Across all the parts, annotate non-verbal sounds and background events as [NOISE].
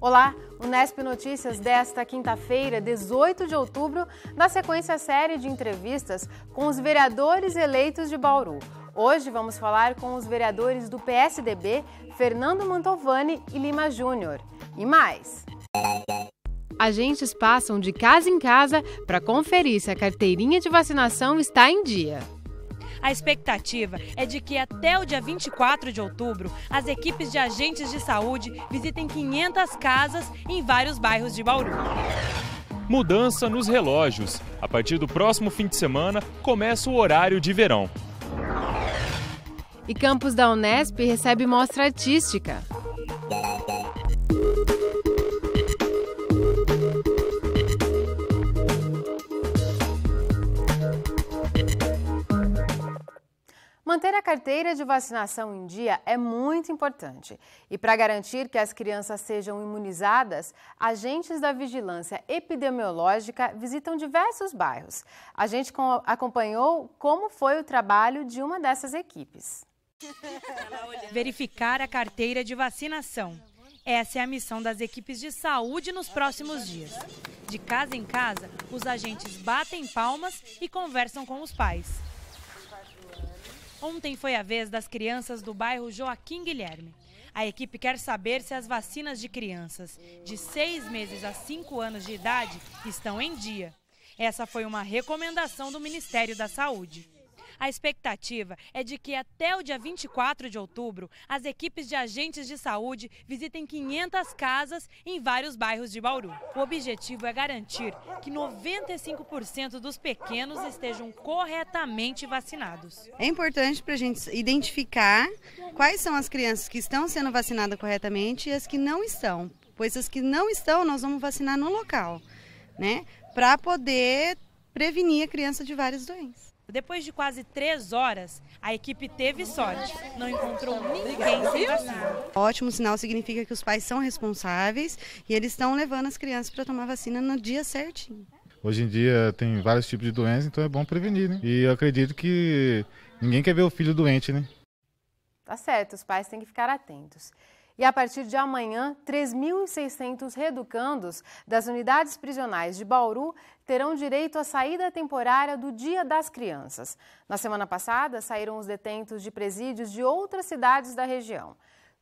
Olá, Unesp Notícias desta quinta-feira, 18 de outubro, na sequência série de entrevistas com os vereadores eleitos de Bauru. Hoje vamos falar com os vereadores do PSDB, Fernando Mantovani e Lima Júnior. E mais! Agentes passam de casa em casa para conferir se a carteirinha de vacinação está em dia. A expectativa é de que até o dia 24 de outubro, as equipes de agentes de saúde visitem 500 casas em vários bairros de Bauru. Mudança nos relógios. A partir do próximo fim de semana, começa o horário de verão. E Campos da Unesp recebe mostra artística. Manter a carteira de vacinação em dia é muito importante. E para garantir que as crianças sejam imunizadas, agentes da vigilância epidemiológica visitam diversos bairros. A gente acompanhou como foi o trabalho de uma dessas equipes. [LAUGHS] Verificar a carteira de vacinação. Essa é a missão das equipes de saúde nos próximos dias. De casa em casa, os agentes batem palmas e conversam com os pais. Ontem foi a vez das crianças do bairro Joaquim Guilherme. A equipe quer saber se as vacinas de crianças de seis meses a cinco anos de idade estão em dia. Essa foi uma recomendação do Ministério da Saúde. A expectativa é de que até o dia 24 de outubro, as equipes de agentes de saúde visitem 500 casas em vários bairros de Bauru. O objetivo é garantir que 95% dos pequenos estejam corretamente vacinados. É importante para a gente identificar quais são as crianças que estão sendo vacinadas corretamente e as que não estão. Pois as que não estão, nós vamos vacinar no local, né? Para poder prevenir a criança de várias doenças. Depois de quase três horas, a equipe teve sorte. Não encontrou ninguém sem vacina. Ótimo sinal significa que os pais são responsáveis e eles estão levando as crianças para tomar vacina no dia certinho. Hoje em dia tem vários tipos de doenças, então é bom prevenir, né? E eu acredito que ninguém quer ver o filho doente, né? Tá certo, os pais têm que ficar atentos. E a partir de amanhã, 3.600 reeducandos das unidades prisionais de Bauru terão direito à saída temporária do Dia das Crianças. Na semana passada, saíram os detentos de presídios de outras cidades da região.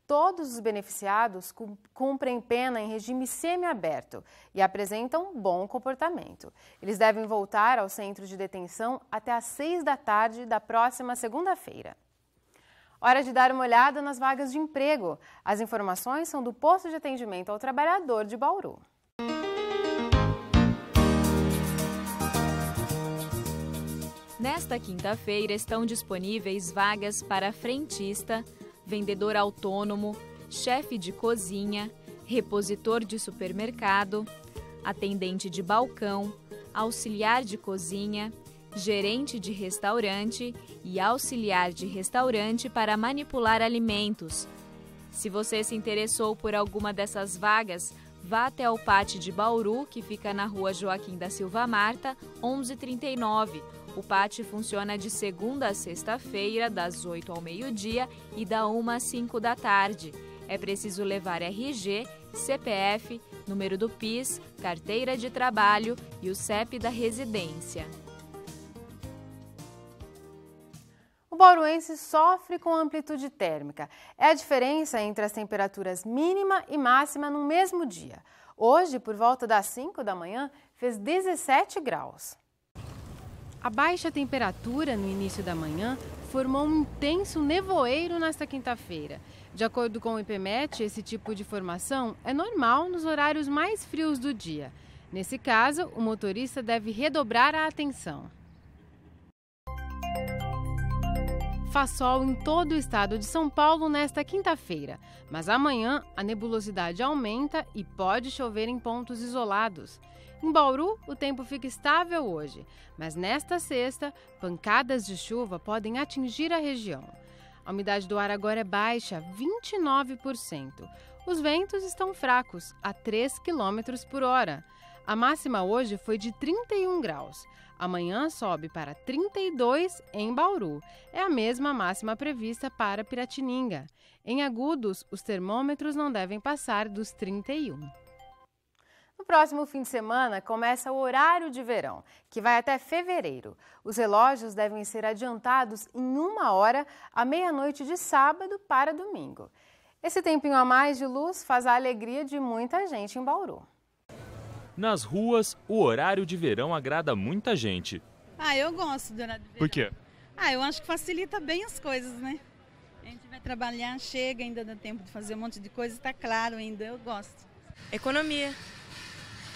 Todos os beneficiados cumprem pena em regime semiaberto e apresentam bom comportamento. Eles devem voltar ao centro de detenção até às seis da tarde da próxima segunda-feira. Hora de dar uma olhada nas vagas de emprego. As informações são do Posto de Atendimento ao Trabalhador de Bauru. Nesta quinta-feira estão disponíveis vagas para frentista, vendedor autônomo, chefe de cozinha, repositor de supermercado, atendente de balcão, auxiliar de cozinha, gerente de restaurante e auxiliar de restaurante para manipular alimentos. Se você se interessou por alguma dessas vagas, vá até o Pátio de Bauru, que fica na rua Joaquim da Silva Marta, 1139. O Pátio funciona de segunda a sexta-feira, das 8 ao meio-dia e da 1 às 5 da tarde. É preciso levar RG, CPF, número do PIS, carteira de trabalho e o CEP da residência. o bauruense sofre com amplitude térmica. É a diferença entre as temperaturas mínima e máxima no mesmo dia. Hoje, por volta das 5 da manhã, fez 17 graus. A baixa temperatura no início da manhã formou um intenso nevoeiro nesta quinta-feira. De acordo com o IPMET, esse tipo de formação é normal nos horários mais frios do dia. Nesse caso, o motorista deve redobrar a atenção. Faz sol em todo o estado de São Paulo nesta quinta-feira, mas amanhã a nebulosidade aumenta e pode chover em pontos isolados. Em Bauru, o tempo fica estável hoje, mas nesta sexta, pancadas de chuva podem atingir a região. A umidade do ar agora é baixa, 29%. Os ventos estão fracos, a 3 km por hora. A máxima hoje foi de 31 graus. Amanhã sobe para 32 em Bauru. É a mesma máxima prevista para Piratininga. Em Agudos, os termômetros não devem passar dos 31. No próximo fim de semana começa o horário de verão, que vai até fevereiro. Os relógios devem ser adiantados em uma hora à meia-noite de sábado para domingo. Esse tempinho a mais de luz faz a alegria de muita gente em Bauru. Nas ruas, o horário de verão agrada muita gente. Ah, eu gosto do horário de verão. Por quê? Ah, eu acho que facilita bem as coisas, né? A gente vai trabalhar, chega, ainda dá tempo de fazer um monte de coisa, está claro ainda, eu gosto. Economia.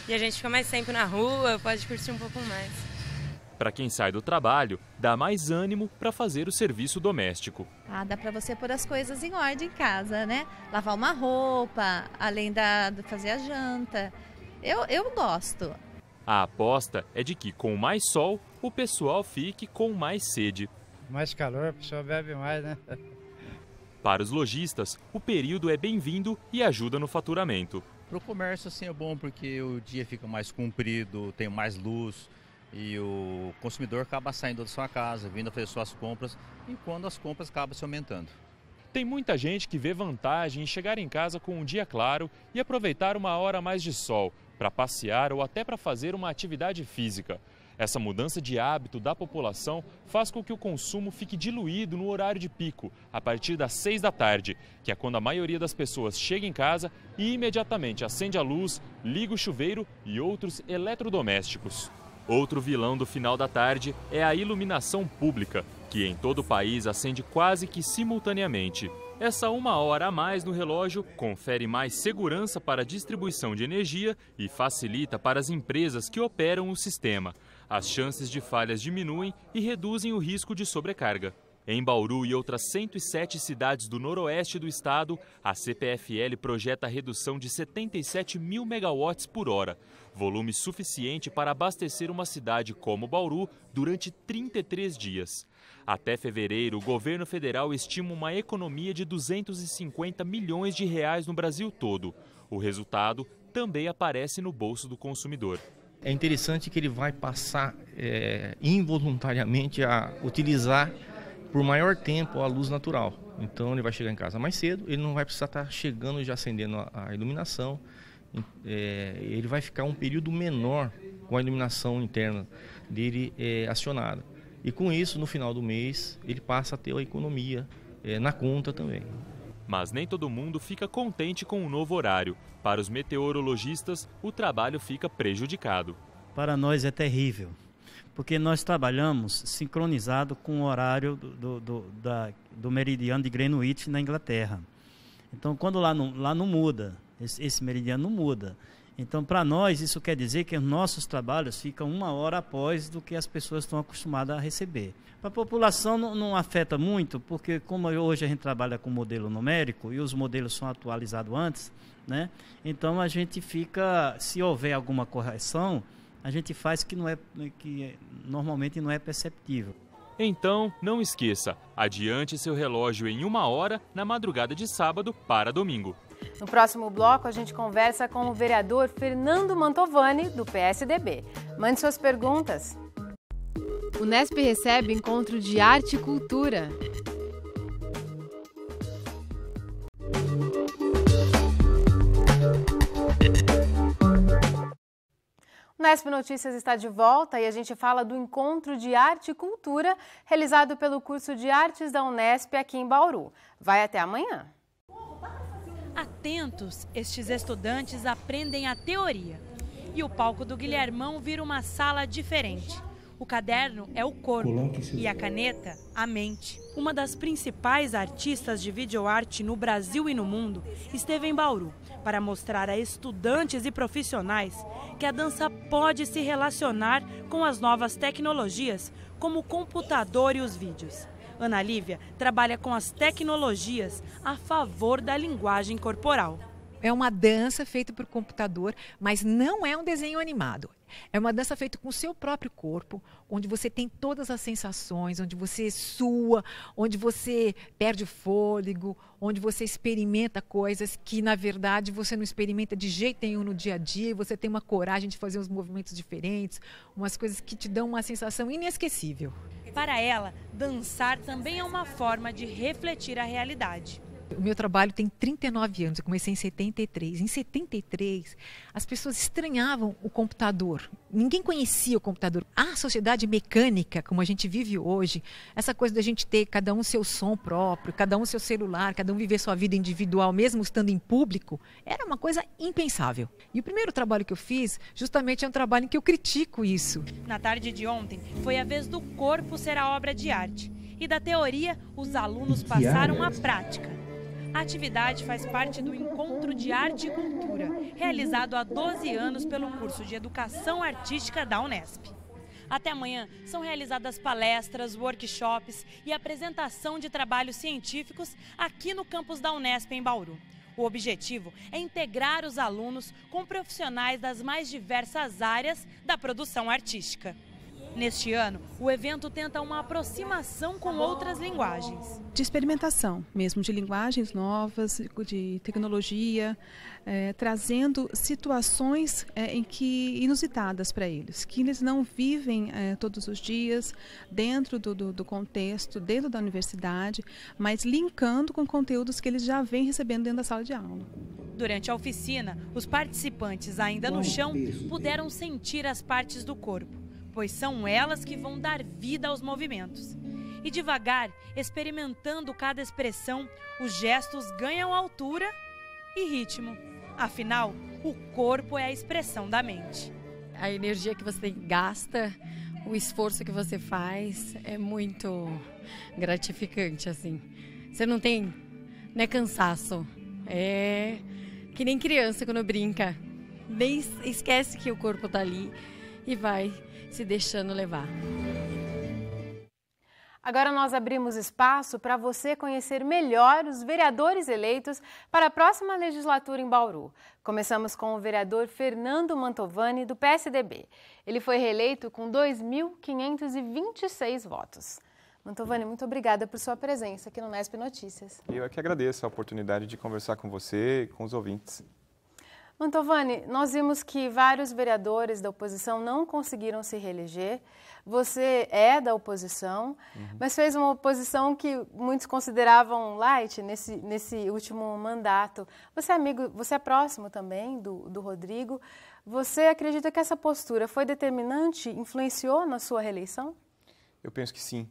E a gente fica mais tempo na rua, pode curtir um pouco mais. Para quem sai do trabalho, dá mais ânimo para fazer o serviço doméstico. Ah, dá para você pôr as coisas em ordem em casa, né? Lavar uma roupa, além da fazer a janta. Eu, eu gosto. A aposta é de que com mais sol, o pessoal fique com mais sede. Mais calor, a pessoa bebe mais, né? Para os lojistas, o período é bem-vindo e ajuda no faturamento. Para o comércio, assim, é bom porque o dia fica mais comprido, tem mais luz, e o consumidor acaba saindo da sua casa, vindo fazer suas compras, e quando as compras acabam se aumentando. Tem muita gente que vê vantagem em chegar em casa com um dia claro e aproveitar uma hora mais de sol, para passear ou até para fazer uma atividade física. Essa mudança de hábito da população faz com que o consumo fique diluído no horário de pico, a partir das 6 da tarde, que é quando a maioria das pessoas chega em casa e imediatamente acende a luz, liga o chuveiro e outros eletrodomésticos. Outro vilão do final da tarde é a iluminação pública, que em todo o país acende quase que simultaneamente. Essa uma hora a mais no relógio confere mais segurança para a distribuição de energia e facilita para as empresas que operam o sistema. As chances de falhas diminuem e reduzem o risco de sobrecarga. Em Bauru e outras 107 cidades do noroeste do estado, a CPFL projeta redução de 77 mil megawatts por hora, volume suficiente para abastecer uma cidade como Bauru durante 33 dias. Até fevereiro, o governo federal estima uma economia de 250 milhões de reais no Brasil todo. O resultado também aparece no bolso do consumidor. É interessante que ele vai passar é, involuntariamente a utilizar por maior tempo a luz natural. Então ele vai chegar em casa mais cedo, ele não vai precisar estar chegando e já acendendo a, iluminação. É, ele vai ficar um período menor com a iluminação interna dele é, acionada. E com isso, no final do mês, ele passa a ter a economia é, na conta também. Mas nem todo mundo fica contente com o novo horário. Para os meteorologistas, o trabalho fica prejudicado. Para nós é terrível porque nós trabalhamos sincronizado com o horário do, do, do, da, do meridiano de Greenwich na Inglaterra. Então, quando lá não, lá não muda, esse, esse meridiano não muda. Então, para nós, isso quer dizer que os nossos trabalhos ficam uma hora após do que as pessoas estão acostumadas a receber. Para a população não, não, afeta muito, porque como hoje a gente trabalha com modelo numérico e os modelos são atualizados antes, né? então a gente fica, se houver alguma correção, a gente faz que não é que é, normalmente não é perceptível. Então, não esqueça, adiante seu relógio em uma hora na madrugada de sábado para domingo. No próximo bloco, a gente conversa com o vereador Fernando Mantovani, do PSDB. Mande suas perguntas. O Nesp recebe encontro de arte e cultura. Unesp Notícias está de volta e a gente fala do encontro de arte e cultura realizado pelo curso de artes da Unesp aqui em Bauru. Vai até amanhã. Atentos, estes estudantes aprendem a teoria. E o palco do Guilhermão vira uma sala diferente. O caderno é o corpo e a caneta, a mente. Uma das principais artistas de videoarte no Brasil e no mundo esteve em Bauru para mostrar a estudantes e profissionais que a dança pode se relacionar com as novas tecnologias, como o computador e os vídeos. Ana Lívia trabalha com as tecnologias a favor da linguagem corporal. É uma dança feita por computador, mas não é um desenho animado é uma dança feita com o seu próprio corpo, onde você tem todas as sensações, onde você sua, onde você perde o fôlego, onde você experimenta coisas que, na verdade, você não experimenta de jeito nenhum no dia a dia. Você tem uma coragem de fazer uns movimentos diferentes, umas coisas que te dão uma sensação inesquecível. Para ela, dançar também é uma forma de refletir a realidade. O meu trabalho tem 39 anos, eu comecei em 73. Em 73, as pessoas estranhavam o computador. Ninguém conhecia o computador. A sociedade mecânica, como a gente vive hoje, essa coisa da gente ter cada um seu som próprio, cada um seu celular, cada um viver sua vida individual, mesmo estando em público, era uma coisa impensável. E o primeiro trabalho que eu fiz, justamente é um trabalho em que eu critico isso. Na tarde de ontem, foi a vez do corpo ser a obra de arte. E da teoria, os alunos passaram à prática. A atividade faz parte do Encontro de Arte e Cultura, realizado há 12 anos pelo curso de Educação Artística da Unesp. Até amanhã são realizadas palestras, workshops e apresentação de trabalhos científicos aqui no campus da Unesp em Bauru. O objetivo é integrar os alunos com profissionais das mais diversas áreas da produção artística. Neste ano, o evento tenta uma aproximação com outras linguagens. De experimentação, mesmo de linguagens novas, de tecnologia, é, trazendo situações é, em que inusitadas para eles, que eles não vivem é, todos os dias dentro do, do, do, contexto, dentro da universidade, mas linkando com conteúdos que eles já vêm recebendo dentro da sala de aula. Durante a oficina, os participantes, ainda no chão, puderam sentir as partes do corpo pois são elas que vão dar vida aos movimentos. E devagar, experimentando cada expressão, os gestos ganham altura e ritmo. Afinal, o corpo é a expressão da mente. A energia que você gasta, o esforço que você faz é muito gratificante assim. Você não tem, não é cansaço. É que nem criança quando brinca. Nem esquece que o corpo tá ali e vai se deixando levar. Agora nós abrimos espaço para você conhecer melhor os vereadores eleitos para a próxima legislatura em Bauru. Começamos com o vereador Fernando Mantovani, do PSDB. Ele foi reeleito com 2.526 votos. Mantovani, muito obrigada por sua presença aqui no Nesp Notícias. Eu é que agradeço a oportunidade de conversar com você e com os ouvintes. Mantovani, nós vimos que vários vereadores da oposição não conseguiram se reeleger. Você é da oposição, uhum. mas fez uma oposição que muitos consideravam light nesse, nesse último mandato. Você é amigo, você é próximo também do, do Rodrigo. Você acredita que essa postura foi determinante, influenciou na sua reeleição? Eu penso que sim.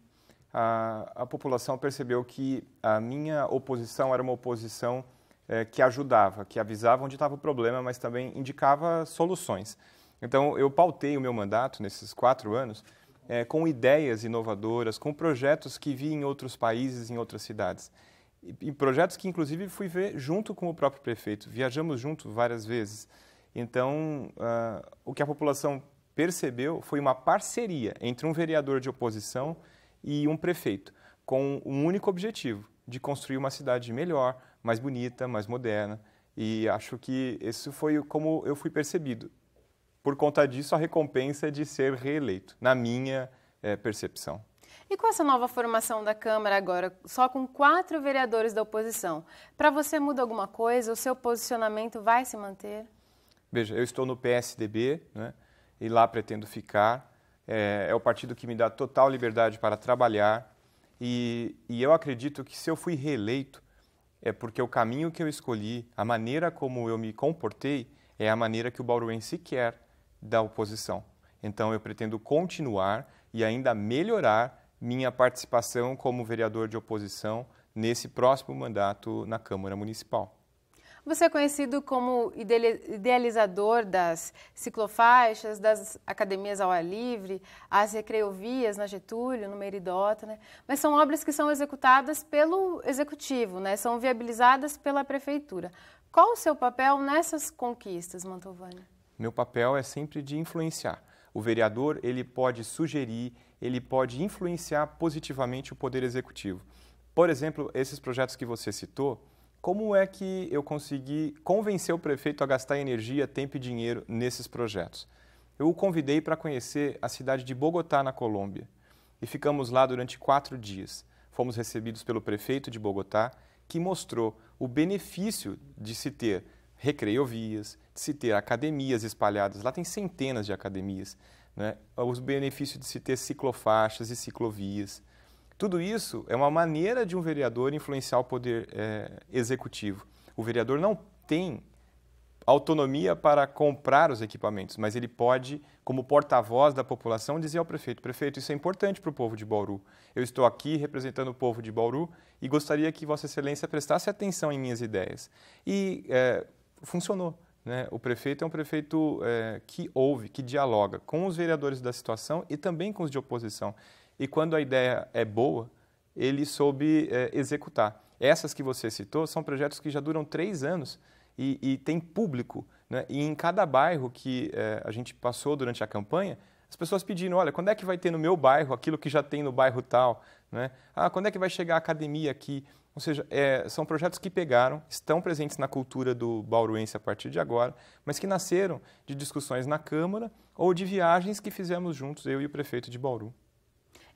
A, a população percebeu que a minha oposição era uma oposição é, que ajudava, que avisava onde estava o problema, mas também indicava soluções. Então, eu pautei o meu mandato nesses quatro anos é, com ideias inovadoras, com projetos que vi em outros países, em outras cidades. E, e, projetos que, inclusive, fui ver junto com o próprio prefeito. Viajamos junto várias vezes. Então, uh, o que a população percebeu foi uma parceria entre um vereador de oposição e um prefeito, com um único objetivo: de construir uma cidade melhor, mais bonita, mais moderna. E acho que isso foi como eu fui percebido. Por conta disso, a recompensa é de ser reeleito, na minha é, percepção. E com essa nova formação da Câmara agora, só com quatro vereadores da oposição, para você muda alguma coisa? O seu posicionamento vai se manter? Veja, eu estou no PSDB né, e lá pretendo ficar. É, é o partido que me dá total liberdade para trabalhar. E, e eu acredito que se eu fui reeleito, é porque o caminho que eu escolhi, a maneira como eu me comportei, é a maneira que o bauruense quer da oposição. Então eu pretendo continuar e ainda melhorar minha participação como vereador de oposição nesse próximo mandato na Câmara Municipal. Você é conhecido como idealizador das ciclofaixas, das academias ao ar livre, as recreovias na Getúlio, no Meridota, né? mas são obras que são executadas pelo executivo, né? são viabilizadas pela prefeitura. Qual o seu papel nessas conquistas, Mantovani? Meu papel é sempre de influenciar. O vereador ele pode sugerir, ele pode influenciar positivamente o poder executivo. Por exemplo, esses projetos que você citou, como é que eu consegui convencer o prefeito a gastar energia, tempo e dinheiro nesses projetos? Eu o convidei para conhecer a cidade de Bogotá, na Colômbia, e ficamos lá durante quatro dias. Fomos recebidos pelo prefeito de Bogotá, que mostrou o benefício de se ter recreovias, de se ter academias espalhadas. Lá tem centenas de academias. Né? Os benefícios de se ter ciclofaixas e ciclovias tudo isso é uma maneira de um vereador influenciar o poder é, executivo. O vereador não tem autonomia para comprar os equipamentos, mas ele pode, como porta-voz da população, dizer ao prefeito: prefeito, isso é importante para o povo de Bauru. Eu estou aqui representando o povo de Bauru e gostaria que Vossa Excelência prestasse atenção em minhas ideias. E é, funcionou. Né? O prefeito é um prefeito é, que ouve, que dialoga com os vereadores da situação e também com os de oposição e quando a ideia é boa, ele soube é, executar. Essas que você citou são projetos que já duram três anos e, e tem público. Né? E em cada bairro que é, a gente passou durante a campanha, as pessoas pedindo, olha, quando é que vai ter no meu bairro aquilo que já tem no bairro tal? Né? Ah, quando é que vai chegar a academia aqui? Ou seja, é, são projetos que pegaram, estão presentes na cultura do bauruense a partir de agora, mas que nasceram de discussões na Câmara ou de viagens que fizemos juntos, eu e o prefeito de Bauru.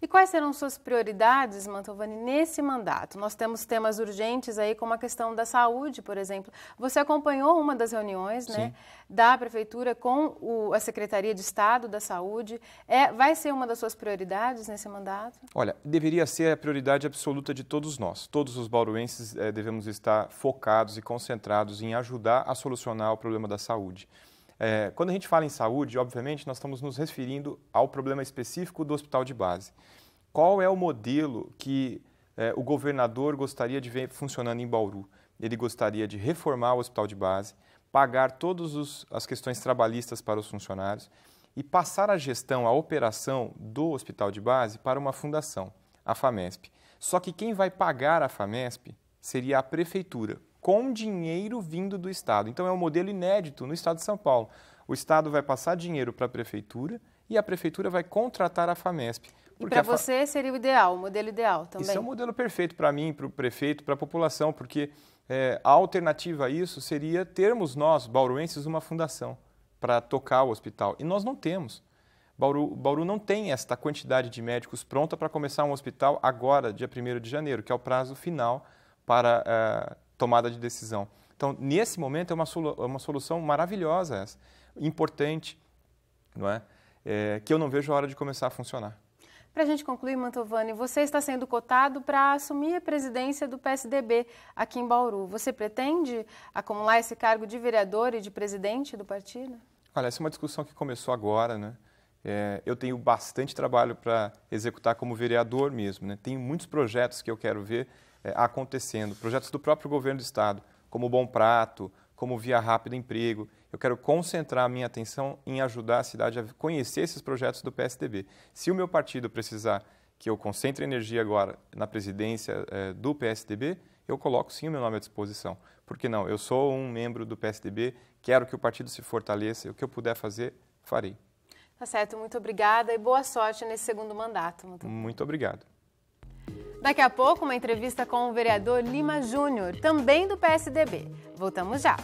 E quais serão suas prioridades, Mantovani, nesse mandato? Nós temos temas urgentes aí, como a questão da saúde, por exemplo. Você acompanhou uma das reuniões né, da Prefeitura com o, a Secretaria de Estado da Saúde. É, vai ser uma das suas prioridades nesse mandato? Olha, deveria ser a prioridade absoluta de todos nós. Todos os bauruenses é, devemos estar focados e concentrados em ajudar a solucionar o problema da saúde. É, quando a gente fala em saúde, obviamente, nós estamos nos referindo ao problema específico do hospital de base. Qual é o modelo que é, o governador gostaria de ver funcionando em Bauru? Ele gostaria de reformar o hospital de base, pagar todas as questões trabalhistas para os funcionários e passar a gestão, a operação do hospital de base para uma fundação, a FAMESP. Só que quem vai pagar a FAMESP seria a prefeitura, com dinheiro vindo do Estado. Então é um modelo inédito no Estado de São Paulo. O Estado vai passar dinheiro para a Prefeitura e a Prefeitura vai contratar a FAMESP. Porque e para você seria o ideal, o modelo ideal também? Isso é um modelo perfeito para mim, para o prefeito, para a população, porque é, a alternativa a isso seria termos nós, bauruenses, uma fundação para tocar o hospital. E nós não temos. Bauru, Bauru não tem esta quantidade de médicos pronta para começar um hospital agora, dia 1 de janeiro, que é o prazo final para é, tomada de decisão. Então, nesse momento, é uma, solu é uma solução maravilhosa essa, importante, não é? é? que eu não vejo a hora de começar a funcionar. Para a gente concluir, Mantovani, você está sendo cotado para assumir a presidência do PSDB aqui em Bauru. Você pretende acumular esse cargo de vereador e de presidente do partido? Olha, essa é uma discussão que começou agora, né? É, eu tenho bastante trabalho para executar como vereador mesmo, né? Tenho muitos projetos que eu quero ver é, acontecendo. Projetos do próprio governo do Estado, como Bom Prato, como Via Rápida Emprego. Eu quero concentrar a minha atenção em ajudar a cidade a conhecer esses projetos do PSDB. Se o meu partido precisar que eu concentre energia agora na presidência é, do PSDB, eu coloco sim o meu nome à disposição. Por que não? Eu sou um membro do PSDB, quero que o partido se fortaleça, o que eu puder fazer, farei. Tá certo, muito obrigada e boa sorte nesse segundo mandato. Muito, muito obrigado. Daqui a pouco, uma entrevista com o vereador Lima Júnior, também do PSDB. Voltamos já.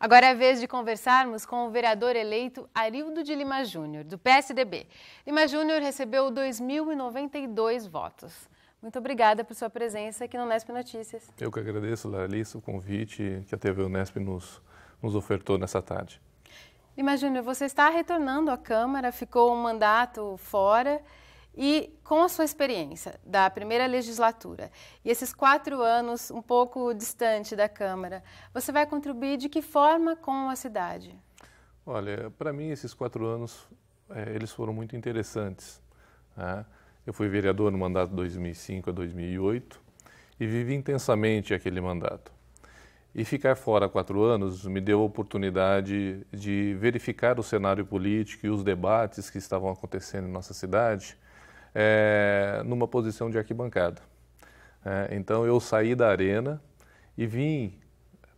Agora é vez de conversarmos com o vereador eleito Arildo de Lima Júnior, do PSDB. Lima Júnior recebeu 2.092 votos. Muito obrigada por sua presença aqui no NESP Notícias. Eu que agradeço, Larissa, o convite que a TV Unesp nos, nos ofertou nessa tarde. Imagina, você está retornando à Câmara, ficou um mandato fora e com a sua experiência da primeira legislatura e esses quatro anos um pouco distante da Câmara, você vai contribuir de que forma com a cidade? Olha, para mim esses quatro anos é, eles foram muito interessantes. Né? Eu fui vereador no mandato 2005 a 2008 e vivi intensamente aquele mandato. E ficar fora quatro anos me deu a oportunidade de verificar o cenário político e os debates que estavam acontecendo em nossa cidade é, numa posição de arquibancada. É, então eu saí da arena e vim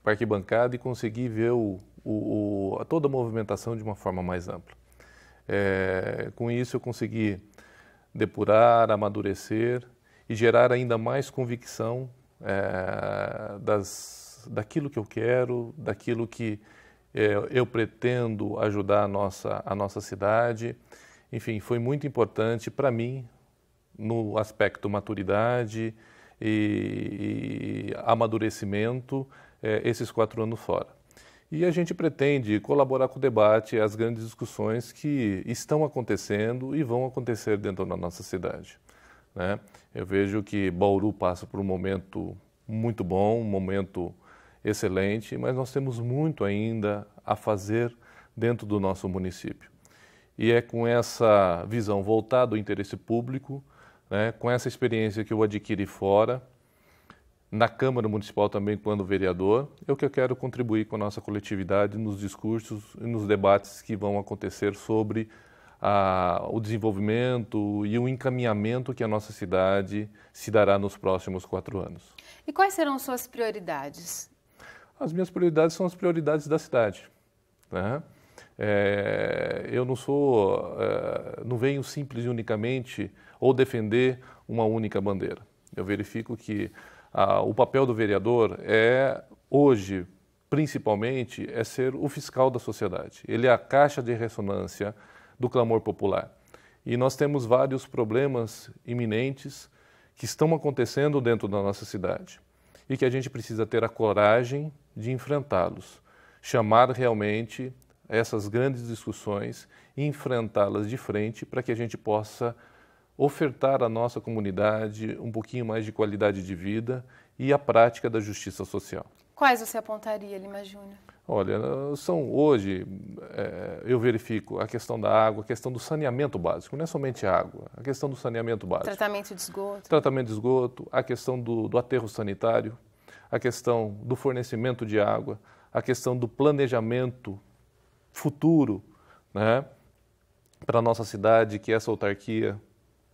para a arquibancada e consegui ver o, o, o, toda a movimentação de uma forma mais ampla. É, com isso eu consegui depurar, amadurecer e gerar ainda mais convicção das daquilo que eu quero, daquilo que é, eu pretendo ajudar a nossa, a nossa cidade. Enfim, foi muito importante para mim no aspecto maturidade e, e amadurecimento é, esses quatro anos fora. E a gente pretende colaborar com o debate, as grandes discussões que estão acontecendo e vão acontecer dentro da nossa cidade. Né? Eu vejo que Bauru passa por um momento muito bom, um momento excelente, mas nós temos muito ainda a fazer dentro do nosso município. E é com essa visão voltada ao interesse público, né, com essa experiência que eu adquiri fora, na Câmara Municipal também quando vereador, é o que eu quero contribuir com a nossa coletividade nos discursos e nos debates que vão acontecer sobre a, ah, o desenvolvimento e o encaminhamento que a nossa cidade se dará nos próximos quatro anos. E quais serão suas prioridades as minhas prioridades são as prioridades da cidade. Né? É, eu não sou, é, não venho simples e unicamente ou defender uma única bandeira. Eu verifico que a, ah, o papel do vereador é hoje principalmente é ser o fiscal da sociedade. Ele é a caixa de ressonância do clamor popular. E nós temos vários problemas iminentes que estão acontecendo dentro da nossa cidade e que a gente precisa ter a coragem de enfrentá-los, chamar realmente essas grandes discussões e enfrentá-las de frente para que a gente possa ofertar à nossa comunidade um pouquinho mais de qualidade de vida e a prática da justiça social. Quais você apontaria, Lima Júnior? Olha, são hoje, é, eu verifico a questão da água, a questão do saneamento básico, não é somente água, a questão do saneamento básico. Tratamento de esgoto. Tratamento de esgoto, a questão do, do aterro sanitário, a questão do fornecimento de água, a questão do planejamento futuro né, para a nossa cidade, que essa autarquia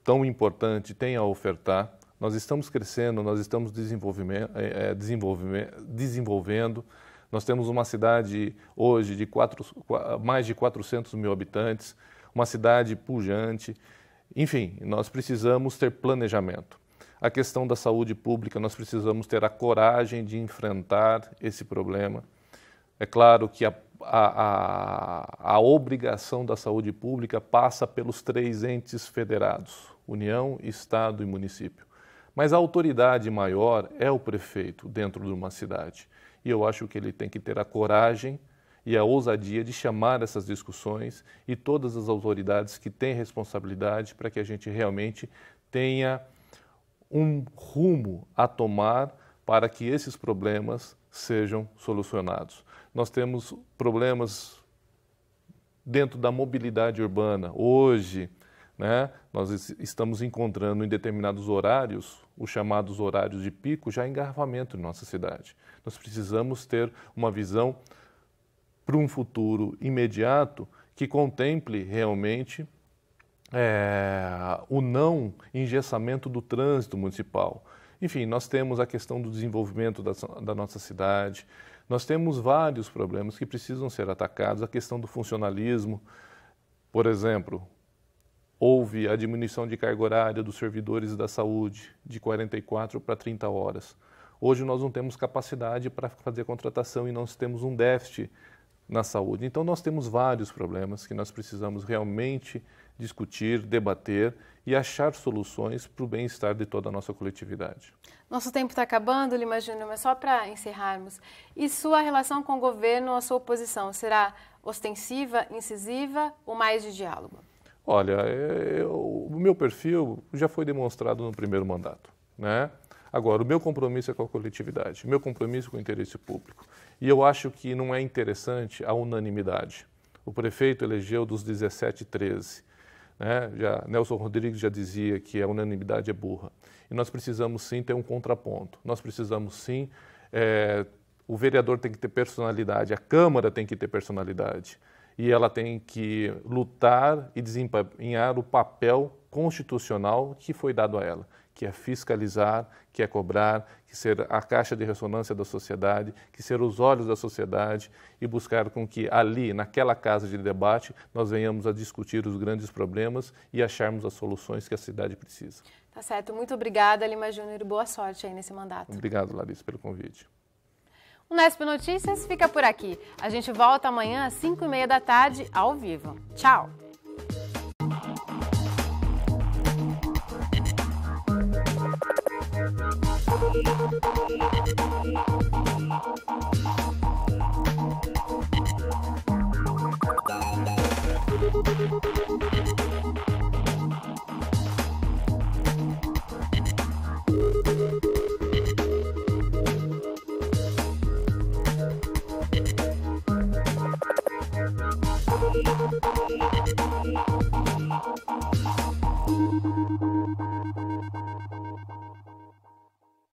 tão importante tem a ofertar. Nós estamos crescendo, nós estamos desenvolvimento, é, eh, eh, desenvolvimento, desenvolvendo. Nós temos uma cidade hoje de quatro, mais de 400 mil habitantes, uma cidade pujante. Enfim, nós precisamos ter planejamento. A questão da saúde pública, nós precisamos ter a coragem de enfrentar esse problema. É claro que a, a, a, obrigação da saúde pública passa pelos três entes federados: União, Estado e município. Mas a autoridade maior é o prefeito dentro de uma cidade. E eu acho que ele tem que ter a coragem e a ousadia de chamar essas discussões e todas as autoridades que têm responsabilidade para que a gente realmente tenha um rumo a tomar para que esses problemas sejam solucionados. Nós temos problemas dentro da mobilidade urbana. Hoje, né? Nós estamos encontrando em determinados horários, os chamados horários de pico, já engarrafamento em nossa cidade. Nós precisamos ter uma visão para um futuro imediato que contemple realmente é, o não engessamento do trânsito municipal. Enfim, nós temos a questão do desenvolvimento da, da nossa cidade, nós temos vários problemas que precisam ser atacados, a questão do funcionalismo. Por exemplo, houve a diminuição de carga horária dos servidores da saúde de 44 para 30 horas. Hoje nós não temos capacidade para fazer contratação e nós temos um déficit na saúde. Então nós temos vários problemas que nós precisamos realmente discutir, debater e achar soluções para o bem-estar de toda a nossa coletividade. Nosso tempo está acabando, Lima Júnior, mas só para encerrarmos. E sua relação com o governo, a sua oposição, será ostensiva, incisiva ou mais de diálogo? Olha, é, é, o meu perfil já foi demonstrado no primeiro mandato. Né? Agora, o meu compromisso é com a coletividade, o meu compromisso é com o interesse público. E eu acho que não é interessante a unanimidade. O prefeito elegeu dos 17, 13. Né? Já, Nelson Rodrigues já dizia que a unanimidade é burra. E nós precisamos sim ter um contraponto. Nós precisamos sim. É, o vereador tem que ter personalidade, a Câmara tem que ter personalidade e ela tem que lutar e desempenhar o papel constitucional que foi dado a ela, que é fiscalizar, que é cobrar, que ser a caixa de ressonância da sociedade, que ser os olhos da sociedade e buscar com que ali, naquela casa de debate, nós venhamos a discutir os grandes problemas e acharmos as soluções que a cidade precisa. Tá certo. Muito obrigada, Lima Júnior, e boa sorte aí nesse mandato. Obrigado, Larissa, pelo convite. O Nesp Notícias fica por aqui. A gente volta amanhã às 5 h 30 da tarde, ao vivo. Tchau! Thank you.